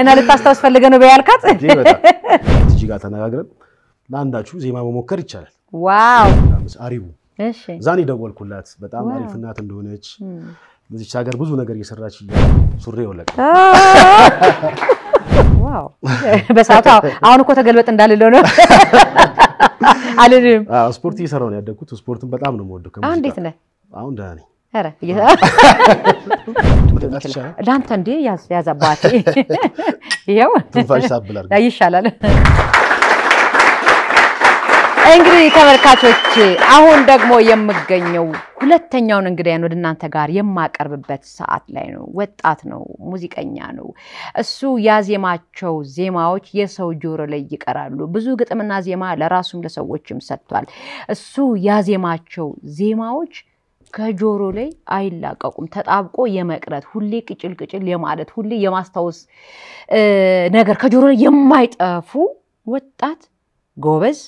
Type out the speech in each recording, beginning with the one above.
እና ልታስታውስ ፈልገህ ነው በያልካት እዚህ ጋር ተነጋግረን ለአንዳችሁ ዜማ መሞከር ይቻላል። ዋው አሪቡ ዛኔ ደወልኩላት። በጣም አሪፍ እናት እንደሆነች በዚች ሀገር ብዙ ነገር እየሰራች ሱሪ ወለቀ። በሰዓቱ አሁን እኮ ተገልበጥ እንዳልለው ነው አልልም። ስፖርት እየሰራሁ ነው ያደግኩት። ስፖርትን በጣም ነው የምወደው። እንዴት ነህ? አሁን ደህና ነኝ። ለአንተ እንዴ ያዝ አባቴ፣ ይኸው ይሻላል። እንግዲህ ተመልካቾች፣ አሁን ደግሞ የምገኘው ሁለተኛውን እንግዳዬን ወደ እናንተ ጋር የማቀርብበት ሰዓት ላይ ነው። ወጣት ነው፣ ሙዚቀኛ ነው። እሱ ያዜማቸው ዜማዎች የሰው ጆሮ ላይ ይቀራሉ። ብዙ ግጥምና ዜማ ለራሱም ለሰዎችም ሰጥቷል። እሱ ያዜማቸው ዜማዎች ከጆሮ ላይ አይላቀቁም። ተጣብቆ የመቅረት ሁሌ ቅጭል ቅጭል የማለት ሁሌ የማስታወስ ነገር ከጆሮ ላይ የማይጠፉ ወጣት ጎበዝ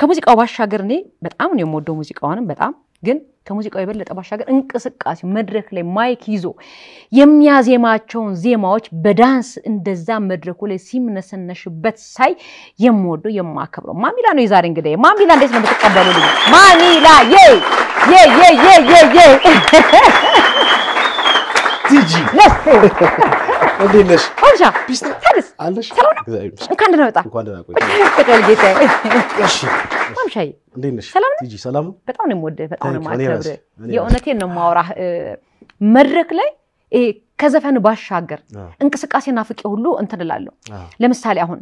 ከሙዚቃው ባሻገር እኔ በጣም ነው የምወደው ሙዚቃውንም በጣም ግን ከሙዚቃው የበለጠ ባሻገር እንቅስቃሴው መድረክ ላይ ማይክ ይዞ የሚያዜማቸውን ዜማዎች በዳንስ እንደዛ መድረኩ ላይ ሲምነሰነሽበት ሳይ የምወደው የማከብረው ማሚላ ነው። የዛሬ እንግዳ ማሚላ እንዴት ነው የምትቀበሉ? ልጅ ማሚላ ዬ እንዴት ነሽ? አለሽ? ሰላም ነው። እንኳን ደህና እንኳን ደህና ቆይ። እሺ እንዴት ነሽ? ሰላም ነው። ሰላም ነው። በጣም ነው በጣም ነው የእውነቴን ነው መድረክ ላይ ከዘፈን ባሻገር እንቅስቃሴ ናፍቄ ሁሉ እንትን እላለሁ። ለምሳሌ አሁን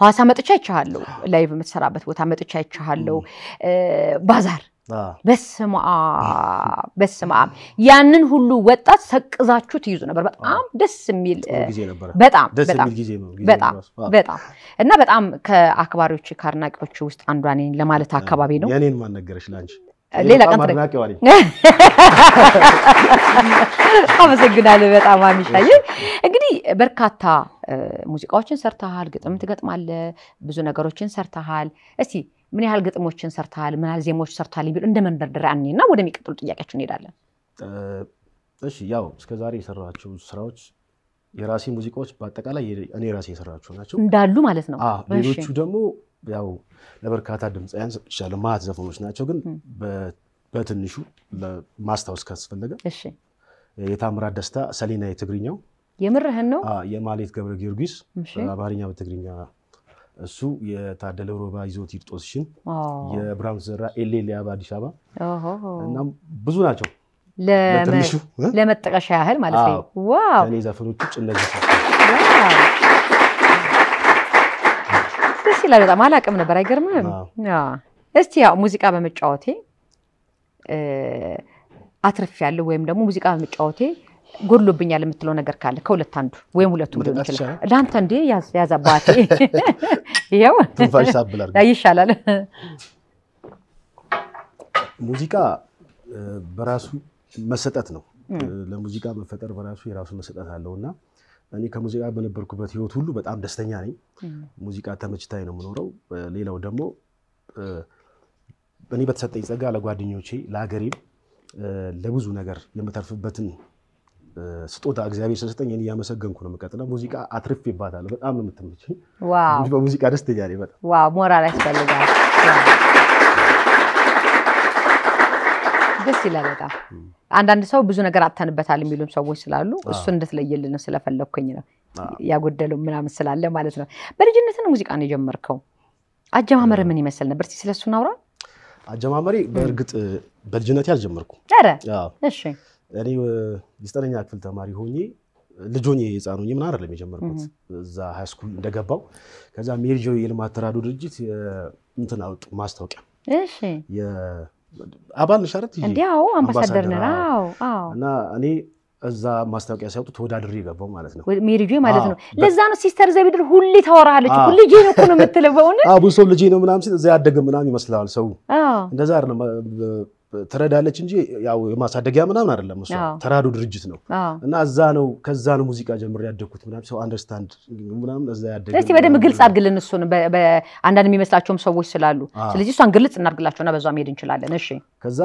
ሐዋሳ መጥቻ አይቼሃለሁ። ላይ በምትሰራበት ቦታ መጥቻ አይቼሃለሁ። ባዛር በስመ አብ ያንን ሁሉ ወጣት ሰቅዛችሁ ትይዙ ነበር። በጣም ደስ የሚል በጣም በጣም በጣም እና በጣም ከአክባሪዎች ከአድናቂዎች ውስጥ አንዷ እኔን ለማለት አካባቢ ነው። ማን ነገረሽ ለአንቺ? ሌላ ቀን አመሰግናለሁ በጣም እንግዲህ በርካታ ሙዚቃዎችን ሰርተሃል፣ ግጥም ትገጥማለህ፣ ብዙ ነገሮችን ሰርተሃል። እስቲ ምን ያህል ግጥሞችን ሰርተሃል፣ ምን ያህል ዜማዎች ሰርተሃል የሚሉ እንደ መንደርደሪያ እና ወደሚቀጥሉ ጥያቄያቸው እንሄዳለን። እሺ፣ ያው እስከዛሬ የሰራቸው ስራዎች የራሴ ሙዚቃዎች በአጠቃላይ እኔ ራሴ የሰራቸው ናቸው እንዳሉ ማለት ነው። ሌሎቹ ደግሞ ያው ለበርካታ ድምፃያን ሰጥቻለ ማት ዘፈኖች ናቸው። ግን በትንሹ ማስታወስ ካስፈለገ የታምራት ደስታ ሰሌና የትግርኛው የምርህን ነው። የማሌት ገብረ ጊዮርጊስ በአማርኛ በትግርኛ እሱ የታደለ ሮባ ይዞት ይርጦስሽን የብርሃኑ ተሰራ ኤሌ ሊያባ አዲስ አበባ እናም ብዙ ናቸው። ለመጠቀሻ ያህል ማለት ነው። ዋው ከእኔ ዘፈኖች ውጭ እነዚህ ደስ ይላል። በጣም አላቅም ነበር። አይገርምም? እስቲ ያው ሙዚቃ በመጫወቴ አትርፍ ያለው ወይም ደግሞ ሙዚቃ በመጫወቴ ጎሎብኛል የምትለው ነገር ካለ ከሁለት አንዱ ወይም ሁለቱ ሊሆን ይችላል። ለአንተ ይሻላል። ሙዚቃ በራሱ መሰጠት ነው። ለሙዚቃ መፈጠር በራሱ የራሱ መሰጠት አለው እና እኔ ከሙዚቃ በነበርኩበት ህይወት ሁሉ በጣም ደስተኛ ነኝ። ሙዚቃ ተመችታኝ ነው የምኖረው። ሌላው ደግሞ እኔ በተሰጠኝ ጸጋ ለጓደኞቼ፣ ለሀገሬም ለብዙ ነገር የምተርፍበትን ስጦታ እግዚአብሔር ስለሰጠኝ እኔ እያመሰገንኩ ነው የምቀጥለው። ሙዚቃ አትርፌባታለሁ። በጣም ነው የምትመቸኝ። በሙዚቃ ደስተኛ ነኝ። በጣም ሞራል ያስፈልጋል። ደስ ይላል በጣም አንዳንድ ሰው ብዙ ነገር አጥተንበታል የሚሉም ሰዎች ስላሉ እሱን እንድትለይልን ስለፈለግኩኝ ነው ያጎደለው ምናምን ስላለ ማለት ነው። በልጅነትን ሙዚቃ ነው የጀመርከው። አጀማመር ምን ይመስል ነበር? እስኪ ስለሱ እናውራ። አጀማመሬ በእርግጥ በልጅነት አልጀመርኩም። ኧረ እሺ እኔ የዘጠነኛ ክፍል ተማሪ ሆኜ ልጅ ሆኜ ህፃን ምን አይደለም የጀመርኩት እዛ ሃይስኩል እንደገባው ከዛ ሜርጆ የልማት ተራድኦ ድርጅት እንትን አውጡ ማስታወቂያ አባል ንሻረት አይደል? እንዲያው አምባሳደር ነን። እና እኔ እዛ ማስታወቂያ ሲያውጡ ተወዳድሪ የገባው ማለት ነው። ሜሪጆ ማለት ነው። ለዛ ነው ሲስተር ዘቢድር ሁሌ ታወራለች። ልጄ ነው ነው የምትለው። በእውነት ብዙ ሰው ልጄ ነው ምናምን ሲል እዛ ያደገ ምናምን ይመስላል ሰው እንደዛ ነው ትረዳለች እንጂ ያው የማሳደጊያ ምናምን አይደለም። እሱ ተራዶ ድርጅት ነው እና እዛ ነው ከዛ ነው ሙዚቃ ጀምሬ ያደግኩት ምናምን ሰው አንደርስታንድ ምናምን እዛ ያደግ። ስለዚህ በደንብ ግልጽ አድርግልን እሱን አንዳንድ የሚመስላቸውም ሰዎች ስላሉ፣ ስለዚህ እሷን ግልጽ እናድርግላቸውና በዛ መሄድ እንችላለን። እሺ ከዛ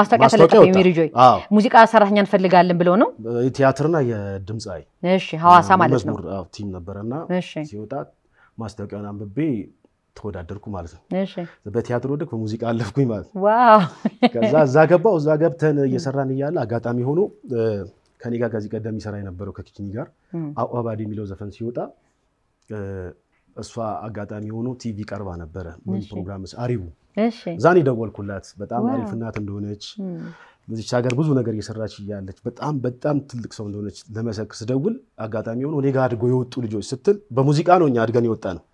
ማስታወቂያ ተለጠፈ። የሚሪጆይ ሙዚቃ ሰራተኛ እንፈልጋለን ብለው ነው የቲያትርና የድምፃዊ ሐዋሳ ማለት ነው ቲም ነበረና ሲወጣ ማስታወቂያን አንብቤ ተወዳደርኩ ማለት ነው። በቲያትር ወደቅ፣ በሙዚቃ አለፍኩኝ ማለት ነው። ከዛ እዛ ገባው። እዛ ገብተን እየሰራን እያለ አጋጣሚ ሆኖ ከኔ ጋር ከዚህ ቀደም ይሰራ የነበረው ከኪችኒ ጋር አባድ የሚለው ዘፈን ሲወጣ እሷ አጋጣሚ ሆኖ ቲቪ ቀርባ ነበረ። ምን ፕሮግራም አሪቡ እዛ ደወልኩላት። በጣም አሪፍ እናት እንደሆነች በዚች ሀገር ብዙ ነገር እየሰራች እያለች በጣም በጣም ትልቅ ሰው እንደሆነች ለመሰክር ስደውል አጋጣሚ ሆኖ እኔ ጋር አድጎ የወጡ ልጆች ስትል በሙዚቃ ነው እኛ አድገን የወጣ ነው።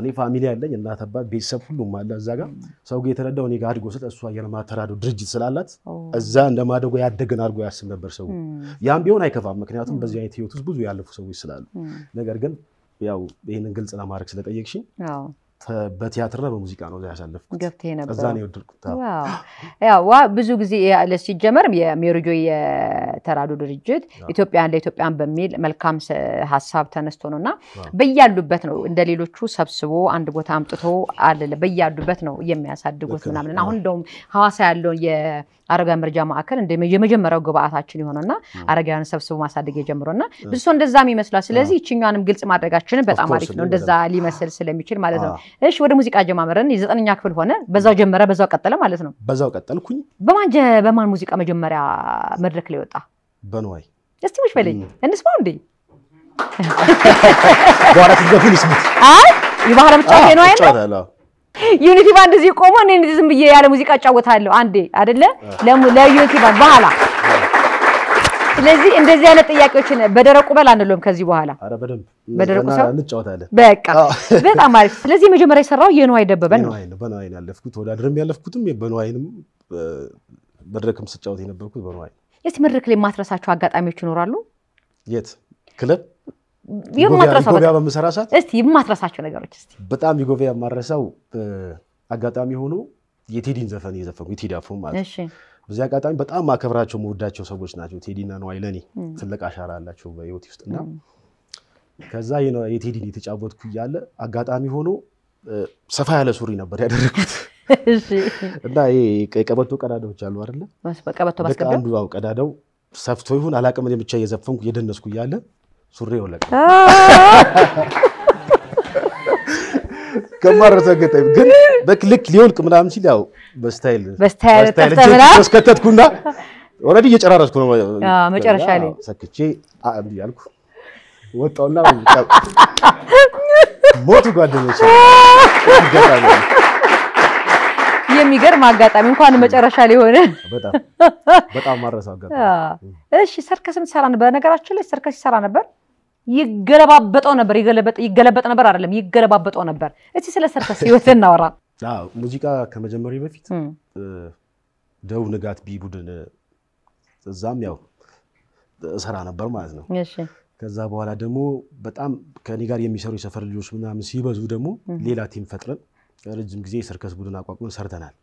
እኔ ፋሚሊ ያለኝ እናት፣ አባት፣ ቤተሰብ ሁሉም አለ እዛ ጋር ሰው የተረዳው እኔ ጋር አድጎ ስለ እሷ የልማት ድርጅት ስላላት እዛ እንደማደጎ ያደገን አድጎ ያስብ ነበር ሰው። ያም ቢሆን አይከፋም፣ ምክንያቱም በዚህ አይነት ህይወት ውስጥ ብዙ ያለፉ ሰዎች ስላሉ። ነገር ግን ያው ይህንን ግልጽ ለማድረግ ስለጠየቅሽኝ በቲያትርና በሙዚቃ ነው ያሳለፍኩት። ገብተህ ነበር እዛ ነው የወደድኩት። ያው ብዙ ጊዜ ሲጀመር የሜሪጆ የተራዶ ድርጅት ኢትዮጵያን ለኢትዮጵያን በሚል መልካም ሀሳብ ተነስቶ ነው እና በያሉበት ነው እንደ ሌሎቹ ሰብስቦ አንድ ቦታ አምጥቶ አለ በያሉበት ነው የሚያሳድጉት ምናምን። አሁን እንደውም ሀዋሳ ያለውን የአረጋውያን መርጃ ማዕከል የመጀመሪያው ግብአታችን የሆነውና አረጋውያን ሰብስቦ ማሳደግ የጀምረው እና ብዙ ሰው እንደዛም ይመስላል። ስለዚህ ይችኛንም ግልጽ ማድረጋችንን በጣም አሪፍ ነው እንደዛ ሊመስል ስለሚችል ማለት ነው። እሺ፣ ወደ ሙዚቃ አጀማመርን የዘጠነኛ ክፍል ሆነ፣ በዛው ጀመረ፣ በዛው ቀጠለ ማለት ነው። በዛው ቀጠልኩኝ። በማን በማን ሙዚቃ መጀመሪያ መድረክ ላይ ወጣ? በንዋይ እስቲ ሙሽ በለኝ እንስማው እንዴ። በኋላ ትገፉን ይስሙት። አይ የባህል ብቻ ነው አይደል? ዩኒቲ ባንድ እዚህ ቆሞ እኔ ዝም ብዬ ያለ ሙዚቃ እጫወታለሁ አንዴ አደለ ለዩኒቲ ባንድ በኋላ ስለዚህ እንደዚህ አይነት ጥያቄዎችን በደረቁ በል አንለም ከዚህ በኋላ በደረቁ ሰው እንጫወታለን። በቃ በጣም አሪፍ። ስለዚህ መጀመሪያ የሰራው የነዋይ ደበበን ነው። በነዋይ ያለፍኩት ተወዳድርም ያለፍኩትም በነዋይንም መድረክም ስጫወት የነበርኩት በነዋይ። እስቲ መድረክ ላይ የማትረሳቸው አጋጣሚዎች ይኖራሉ? የት ክለብ ጎቢያ በምሰራ ሰዓት እስቲ የማትረሳቸው ነገሮች እስቲ። በጣም የጎቢያ የማረሳው አጋጣሚ ሆኖ የቴዲን ዘፈን እየዘፈንኩ የቴዲ አፎ ማለት በዚህ አጋጣሚ በጣም ማከብራቸው መወዳቸው ሰዎች ናቸው። ቴዲና ነዋይ ለእኔ ትልቅ አሻራ አላቸው በህይወት ውስጥ እና ከዛ የቴዲን የተጫወትኩ እያለ አጋጣሚ ሆኖ ሰፋ ያለ ሱሪ ነበር ያደረግኩት እና ቀበቶ ቀዳዳዎች አሉ አይደለ? አንዱ ቀዳዳው ሰፍቶ ይሁን አላቅም ብቻ እየዘፈንኩ እየደነስኩ እያለ ሱሪ ወለቀ። ከማረሰገጠኝ ግን በክልክ ሊወልቅ ምናምን ሲል ያው በስታይል ኦልሬዲ እየጨራረስኩ ነው። መጨረሻ ላይ ሰክቼ ያልኩ ወጣውና ሞቱ የሚገርም አጋጣሚ እንኳን መጨረሻ በጣም በጣም ማረሳው አጋጣሚ። እሺ ሰርከስም ነበር። በነገራችን ላይ ሰርከስ ይሰራ ነበር። ይገለባበጠው ነበር። ይገለበጥ ነበር አይደለም፣ ይገለባበጠው ነበር። እስቲ ስለ ሰርተስ ህይወት እናወራ። ሙዚቃ ከመጀመሪ በፊት ደቡብ ንጋት ቢ ቡድን እዛም ያው እሰራ ነበር ማለት ነው። ከዛ በኋላ ደግሞ በጣም ከኔ ጋር የሚሰሩ የሰፈር ልጆች ምናምን ሲበዙ ደግሞ ሌላ ቲም ፈጥረን ረጅም ጊዜ የሰርከስ ቡድን አቋቁመን ሰርተናል።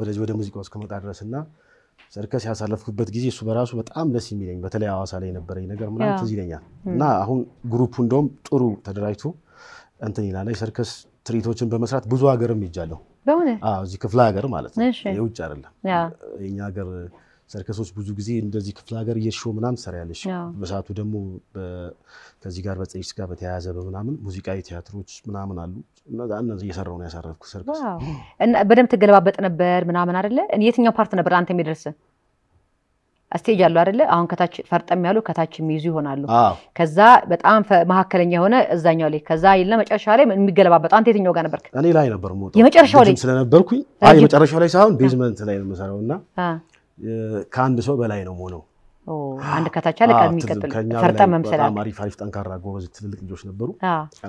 ወደዚህ ወደ ሙዚቃ ውስጥ ከመጣ ድረስ እና ሰርከስ ያሳለፍኩበት ጊዜ እሱ በራሱ በጣም ደስ የሚለኝ በተለይ አዋሳ ላይ የነበረኝ ነገር ምናምን ትዝ ይለኛል። እና አሁን ግሩፑ እንደውም ጥሩ ተደራጅቶ እንትን ይላል። ሰርከስ ትርኢቶችን በመስራት ብዙ ሀገርም ይጃለሁ። እዚህ ክፍለ ሀገር ማለት ነው፣ የውጭ አይደለም የኛ ሀገር ሰርከሶች ብዙ ጊዜ እንደዚህ ክፍለ ሀገር እየሾ ምናምን ትሰሪያለሽ። በሰዓቱ ደግሞ ከዚህ ጋር በጽስ ጋር በተያያዘ በምናምን ሙዚቃዊ ቲያትሮች ምናምን አሉ። እነዚህ እየሰራው ነው ያሳረፍኩ። ሰርከስ በደንብ ትገለባበጥ ነበር ምናምን አይደለ? የትኛው ፓርት ነበር አንተ የሚደርስ? ስቴጅ አሉ አይደለ? አሁን ከታች ፈርጠም ያሉ ከታች የሚይዙ ይሆናሉ። ከዛ በጣም መካከለኛ የሆነ እዛኛው ላይ ከዛ ይልና መጨረሻ ላይ የሚገለባበጥ አንተ የትኛው ጋር ነበርክ? እኔ ላይ ነበር የመጨረሻው ላይ ስለነበርኩኝ፣ የመጨረሻው ላይ ሳይሆን ቤዝመንት ላይ ነው የምሰራው እና ከአንድ ሰው በላይ ነው ሆነው አንድ ከታች አለ ከሚቀጥሉ መምሰል አሪፍ አሪፍ ጠንካራ ጎበዝ ትልልቅ ልጆች ነበሩ።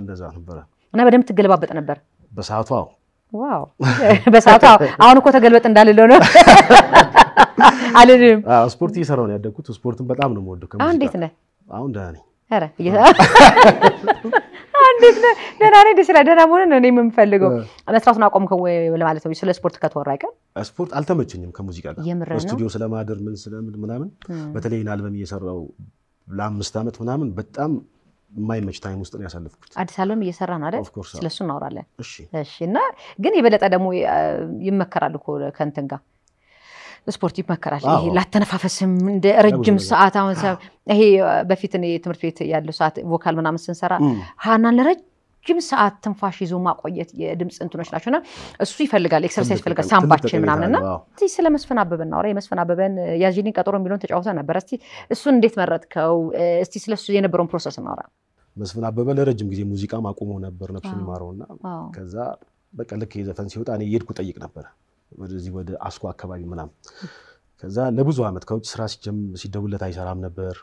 እንደዛ ነበረ እና በደንብ ትገለባበጥ ነበር በሰዓቱ። ዋው በሰዓቱ አሁን እኮ ተገልበጥ እንዳልለው ነው አልልም። ስፖርት እየሰራሁ ነው ያደግኩት። ስፖርትን በጣም ነው የምወደው። እንዴት ነህ አሁን? ደህና ነኝ። እንዴት ነህ? ደህና ነኝ። ደስ ይላል። ደህና መሆንህን እኔ የምንፈልገው። መስራቱን አቆምከው ወይ ለማለት ነው። ስለ ስፖርት ከተወራ ስፖርት አልተመቸኝም ከሙዚቃ ጋር ስቱዲዮ ስለማደር ምን ስለምን ምናምን በተለይ አልበም እየሰራው ለአምስት ዓመት ምናምን በጣም የማይመች ታይም ውስጥ ነው ያሳለፍኩት። አዲስ አበባም እየሰራ ነው አይደል? ስለሱ እናወራለን። እሺ። እና ግን የበለጠ ደግሞ ይመከራል እኮ ከእንትን ጋር ስፖርት ይመከራል። ይሄ ላተነፋፈስም እንደ ረጅም ሰዓት አሁን ይሄ በፊት ትምህርት ቤት ያለው ሰዓት ቮካል ምናምን ስንሰራ ሀናን ለረጅም ሰዓት ትንፋሽ ይዞ ማቆየት የድምፅ እንትኖች ናቸው እና እሱ ይፈልጋል፣ ኤክሰርሳይዝ ይፈልጋል ሳምባችን ምናምን እና ስለ መስፍን አበበ እናውራ። የመስፍን አበበን ያዥኒን ቀጠሮ የሚለውን ተጫወተ ነበር። እስቲ እሱን እንዴት መረጥከው? እስቲ ስለሱ የነበረውን ፕሮሰስ እናውራ። መስፍን አበበ ለረጅም ጊዜ ሙዚቃ አቁሞ ነበር ነፍሱን ይማረውና ከዛ በቃ ልክ የዘፈን ሲወጣ እኔ እየሄድኩ ጠይቅ ነበር ወደዚህ ወደ አስኮ አካባቢ ምናምን ከዛ ለብዙ ዓመት ከውጭ ስራ ሲደውለት አይሰራም ነበር።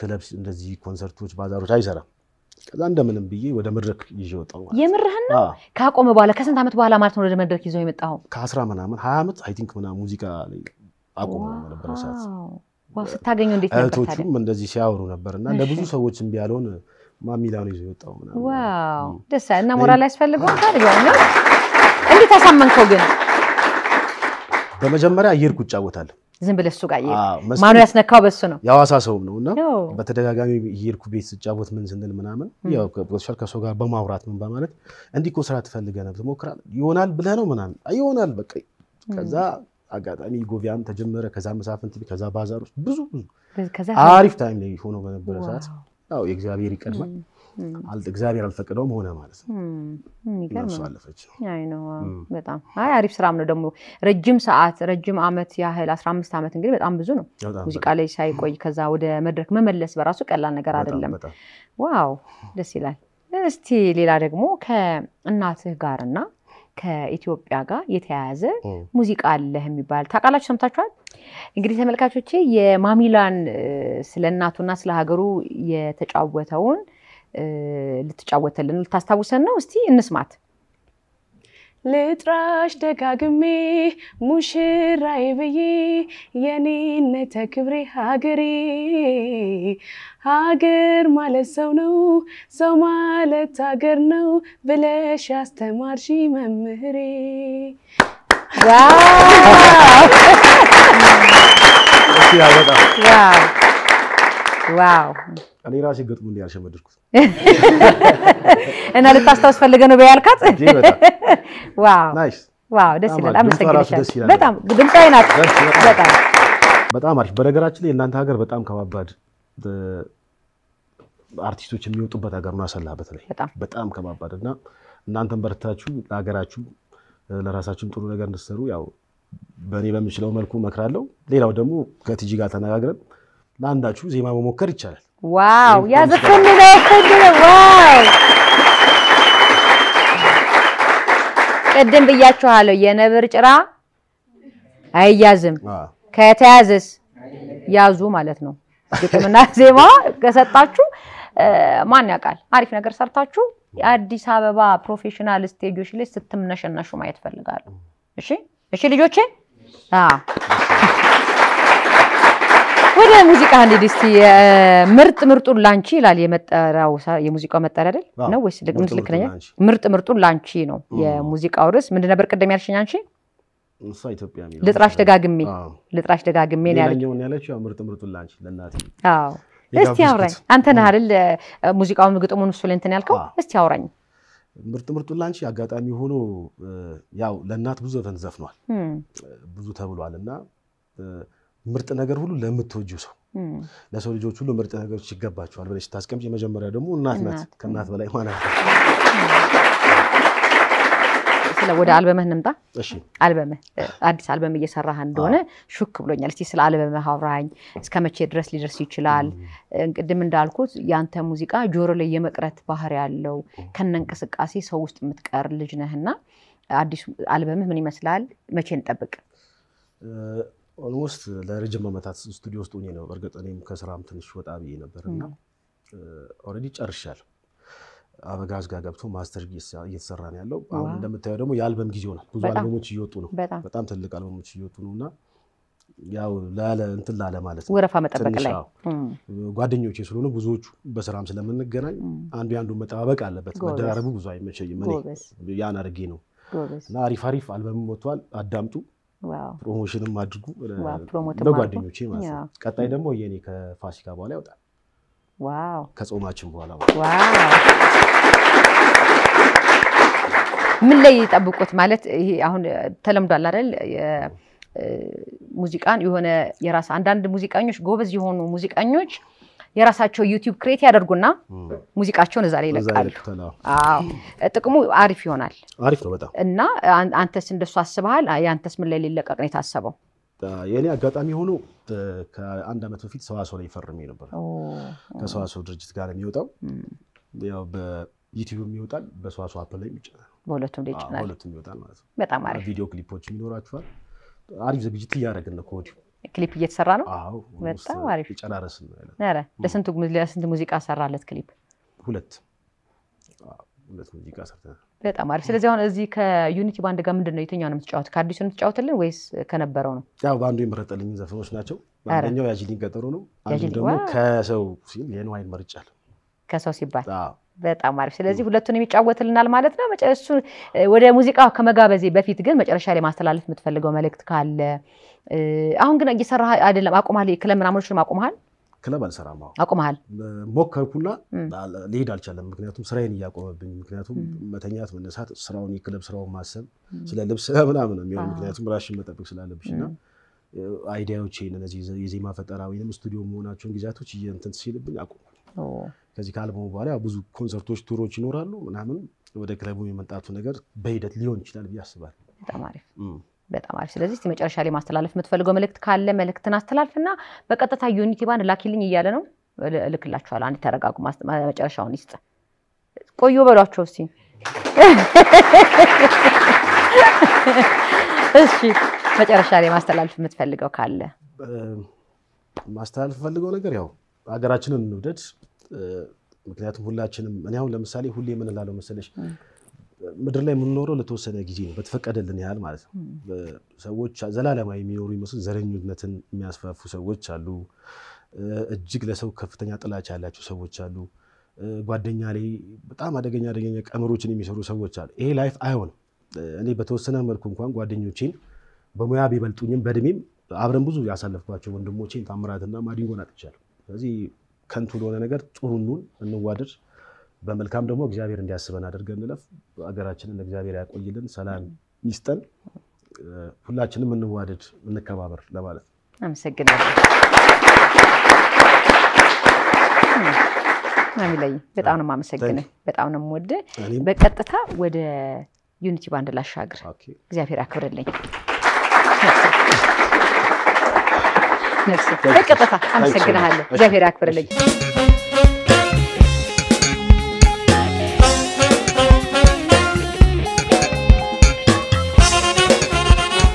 ክለብ እንደዚህ ኮንሰርቶች፣ ባዛሮች አይሰራም። ከዛ እንደምንም ብዬ ወደ መድረክ ይዤ ወጣሁ። የምርህን ነው? ካቆመ በኋላ ከስንት ዓመት በኋላ ማለት ነው ወደ መድረክ ይዘው የመጣው? ከአስራ ምናምን ሀያ ዓመት አይ ቲንክ ምናምን ሙዚቃ ላይ አቆመ ነበረ ሰዓት ስታገኘው እንዴት ነበር? እህቶቹም እንደዚህ ሲያወሩ ነበር እና ለብዙ ሰዎች እምቢ ያለውን ማሚላውን ይዞ የወጣው ምናምን። ደስ እና ሞራል ያስፈልገው ታድያ ነው። እንዴት አሳመንከው ግን? በመጀመሪያ እየሄድኩ እጫወታለሁ። ዝም ብለህ እሱ ጋር ማኑ ያስነካው በሱ ነው። የሐዋሳ ሰውም ነው እና በተደጋጋሚ እየሄድኩ ቤት ስጫወት ምን ስንል ምናምን ፕሮፌሰር ከሰው ጋር በማውራት ምን በማለት እንዲህ እኮ ስራ ትፈልገህ ነበር ትሞክራለህ ይሆናል ብለህ ነው ምናምን ይሆናል በቃ ከዛ አጋጣሚ ጎቢያም ተጀመረ። ከዛ መሳፍንት፣ ከዛ ባዛር ውስጥ ብዙ ብዙ አሪፍ ታይም ላይ ሆኖ በነበረ ሰዓት ያው የእግዚአብሔር ይቀድማል እግዚአብሔር አልፈቅደውም ሆነ ማለት ነው። አሪፍ ስራም ነው ደግሞ ረጅም ሰዓት ረጅም አመት ያህል አስራ አምስት ዓመት እንግዲህ በጣም ብዙ ነው። ሙዚቃ ላይ ሳይቆይ ከዛ ወደ መድረክ መመለስ በራሱ ቀላል ነገር አይደለም። ዋው ደስ ይላል። እስቲ ሌላ ደግሞ ከእናትህ ጋርና ከኢትዮጵያ ጋር የተያያዘ ሙዚቃ አለህ የሚባል ታውቃላችሁ፣ ሰምታችኋል። እንግዲህ ተመልካቾቼ የማሚላን ስለ እናቱና ስለ ሀገሩ የተጫወተውን ልትጫወተልን ልታስታውሰን ነው። እስቲ እንስማት። ልጥራሽ ደጋግሜ ሙሽራዬ ብዬ የኔነተ ክብሬ ሀገሬ ሀገር ማለት ሰው ነው፣ ሰው ማለት ሀገር ነው ብለሽ አስተማርሽ መምህሬ። ዋው ዋው እኔ ራሴ ገጥሙ እንደ ያልሸመደድኩት እና ልታስታውስ ፈልገህ ነው በያልካት። ዋው ናይስ ዋው ደስ ይላል። አመሰግናለሁ። በጣም ድምጻዊ ናት። በጣም በጣም አሪፍ። በነገራችን ላይ እናንተ ሀገር በጣም ከባባድ አርቲስቶች የሚወጡበት ሀገር ነው። አሰላ በተለይ በጣም ከባባድ እና እናንተን በርታችሁ ለሀገራችሁ ለራሳችሁም ጥሩ ነገር እንድትሰሩ ያው በእኔ በምችለው መልኩ እመክራለሁ። ሌላው ደግሞ ከቲጂ ጋር ተነጋግረን ለአንዳችሁ ዜማ መሞከር ይቻላል። ዋው ያዘፈን ዋው ቅድም ብያችኋለሁ፣ የነብር ጭራ አይያዝም፣ ከተያዘስ ያዙ ማለት ነው። ግጥምና ዜማ ከሰጣችሁ ማን ያውቃል፣ አሪፍ ነገር ሰርታችሁ የአዲስ አበባ ፕሮፌሽናል ስቴጆች ላይ ስትምነሸነሹ ማየት ፈልጋለሁ። እሺ፣ እሺ ልጆቼ ወደ ሙዚቃ እንሂድ እስኪ። ምርጥ ምርጡን ላንቺ ይላል የመጠራው የሙዚቃው መጠሪያ አይደል ነው ወይስ ልክ ነኝ? ምርጥ ምርጡን ላንቺ ነው የሙዚቃው ርዕስ። ምንድን ነበር ቅድም ያልሽኝ አንቺ? ልጥራሽ ደጋግሜ ልጥራሽ ደጋግሜ ነው ያው ምርጥ ምርጡን ላንቺ ለእናቴ። እስቲ አውራኝ። አንተ ነህ አይደል ሙዚቃውን ግጥሙን እሱ ላይ እንትን ያልከው? እስቲ አውራኝ። ምርጥ ምርጡን ላንቺ አጋጣሚ ሆኖ ያው ለእናት ብዙ ዘፈን ዘፍኗል፣ ብዙ ተብሏል እና ምርጥ ነገር ሁሉ ለምትወጂው ሰው ለሰው ልጆች ሁሉ ምርጥ ነገሮች ይገባቸዋል ብለሽ ታስቀምጪ። የመጀመሪያ ደግሞ እናት ናት፣ ከእናት በላይ ማለት ነው። ወደ አልበምህ እንምጣ። እሺ፣ አልበምህ አዲስ አልበም እየሰራህ እንደሆነ ሹክ ብሎኛል። እስቲ ስለ አልበምህ አውራኝ። እስከ መቼ ድረስ ሊደርስ ይችላል? ቅድም እንዳልኩት ያንተ ሙዚቃ ጆሮ ላይ የመቅረት ባህሪ ያለው ከነ እንቅስቃሴ ሰው ውስጥ የምትቀር ልጅ ነህና አዲሱ አልበምህ ምን ይመስላል? መቼ እንጠብቅ? ኦልሞስት ለረጅም ዓመታት ስቱዲዮ ውስጥ ሆኜ ነው። እርግጥ እኔም ከስራም ትንሽ ወጣ ብዬ ነበር እና ኦልሬዲ ጨርሻል። አበጋዝ ጋር ገብቶ ማስተር እየተሰራ ነው ያለው። አሁን እንደምታየው ደግሞ የአልበም ጊዜው ነው። ብዙ አልበሞች እየወጡ ነው። በጣም ትልቅ አልበሞች እየወጡ ነው እና ያው ላለ እንትን ላለ ማለት ነው ወረፋ መጠበቅ ላይ ጓደኞቼ ስለሆነ ብዙዎቹ በስራም ስለምንገናኝ አንዱ ያንዱ መጠባበቅ አለበት። መደራረቡ ብዙ አይመቸኝም። እኔ ያን አድርጌ ነው እና አሪፍ አሪፍ አልበም ወጥቷል። አዳምጡ ፕሮሞሽንም አድርጉ ለጓደኞቼ ማለት ነው። ቀጣይ ደግሞ የኔ ከፋሲካ በኋላ ይወጣል። ከጾማችን በኋላ ምን ላይ ይጠብቁት ማለት ይሄ አሁን ተለምዷል አይደል? ሙዚቃን የሆነ የራስ አንዳንድ ሙዚቀኞች ጎበዝ የሆኑ ሙዚቀኞች የራሳቸው ዩቲዩብ ክሬት ያደርጉና ሙዚቃቸውን እዛ ላይ ይለቃሉ። ጥቅሙ አሪፍ ይሆናል። አሪፍ ነው በጣም እና አንተስ እንደሱ አስበሃል? የአንተስ ምን ላይ ሊለቀቅ ነው የታሰበው? የእኔ አጋጣሚ ሆኖ ከአንድ ዓመት በፊት ሰዋሰው ላይ ፈርሜ ነበር። ከሰዋሰው ድርጅት ጋር የሚወጣው በዩቲዩብ ይወጣል፣ በሰዋሰው አፕ ላይ ይጫናል። በሁለቱም ላይ ይጫናል። በሁለቱም ይወጣል ማለት ነው። በጣም አሪፍ ቪዲዮ ክሊፖች ይኖራችኋል። አሪፍ ዝግጅት እያደረግን ነው ከወዲሁ ክሊፕ እየተሰራ ነው። በጣም አሪፍ ጨራረስ። ጨራረስን። ለስንት ሙዚቃ ሰራለት ክሊፕ? ሁለት ሁለት ሙዚቃ ሰርተናል። በጣም አሪፍ። ስለዚህ አሁን እዚህ ከዩኒቲ ባንድ ጋር ምንድን ነው የትኛው ነው የምትጫወት? ከአዲሱ የምትጫወትልን ወይስ ከነበረው ነው? ያው በአንዱ የመረጠልኝ ዘፈኖች ናቸው። አንደኛው ያጅሊን ቀጠሮ ነው። አንዱ ደግሞ ከሰው ሲል የንዋይን መርጫል። ከሰው ሲባል በጣም አሪፍ። ስለዚህ ሁለቱን የሚጫወትልናል ማለት ነው። እሱ ወደ ሙዚቃ ከመጋበዜ በፊት ግን መጨረሻ ላይ ማስተላለፍ የምትፈልገው መልእክት ካለ አሁን ግን እየሰራ አይደለም፣ አቁመሃል። ክለብ ምናምኖችን አቁመሃል? ክለብ አልሰራም። አቁመሃል? ሞከርኩና ሊሄድ አልቻለም። ምክንያቱም ስራዬን እያቆመብኝ፣ ምክንያቱም መተኛት፣ መነሳት፣ ስራውን የክለብ ስራውን ማሰብ ስለ ልብስ ምናምን የሚሆን ምክንያቱም ራሽን መጠበቅ ስላለብሽ እና አይዲያዎች እነዚህ የዜማ ፈጠራ ወይም ስቱዲዮ መሆናቸውን ጊዜያቶች እየንትን ሲልብኝ አቁመል ከዚህ ከአልበሙ በኋላ ብዙ ኮንሰርቶች፣ ቱሮች ይኖራሉ ምናምን ወደ ክለቡ የመምጣቱ ነገር በሂደት ሊሆን ይችላል ብዬ አስባል። በጣም አሪፍ በጣም አሪፍ። ስለዚህ መጨረሻ ላይ ማስተላለፍ የምትፈልገው መልእክት ካለ መልእክትን አስተላልፍና በቀጥታ ዩኒቲ ባንድ ላኪልኝ እያለ ነው። እልክላችኋለሁ። አንድ ተረጋጉ። መጨረሻውን ይስጥ። ቆዩ በሏቸው እስኪ። እሺ መጨረሻ ላይ ማስተላለፍ የምትፈልገው ካለ ማስተላለፍ ፈልገው ነገር ያው ሀገራችንን እንውደድ። ምክንያቱም ሁላችንም እኔ አሁን ለምሳሌ ሁሌ ምን እላለሁ መሰለሽ ምድር ላይ የምንኖረው ለተወሰነ ጊዜ ነው፣ በተፈቀደልን ያህል ማለት ነው። ሰዎች ዘላለማዊ የሚኖሩ ይመስል ዘረኝነትን የሚያስፋፉ ሰዎች አሉ። እጅግ ለሰው ከፍተኛ ጥላቻ ያላቸው ሰዎች አሉ። ጓደኛ ላይ በጣም አደገኛ አደገኛ ቀመሮችን የሚሰሩ ሰዎች አሉ። ይሄ ላይፍ አይሆንም። እኔ በተወሰነ መልኩ እንኳን ጓደኞቼን በሙያ ቢበልጡኝም በእድሜም አብረን ብዙ ያሳለፍኳቸው ወንድሞቼን ታምራትና ማዲንጎን አጥቻለሁ። ስለዚህ ከንቱ ለሆነ ነገር ጥሩኑን እንሁን፣ እንዋደድ። በመልካም ደግሞ እግዚአብሔር እንዲያስበን አድርገን እንለፍ። ሀገራችንን እግዚአብሔር ያቆይልን፣ ሰላም ይስጠን። ሁላችንም እንዋደድ፣ እንከባበር ለማለት ነው። አመሰግናለሁ። ሚለይ በጣም ነው የማመሰግንህ፣ በጣም ነው የምወድህ። በቀጥታ ወደ ዩኒቲ ባንድ ላሻግር። እግዚአብሔር ያክብርልኝ። ነፍስ በቀጥታ አመሰግናለሁ። እግዚአብሔር ያክብርልኝ።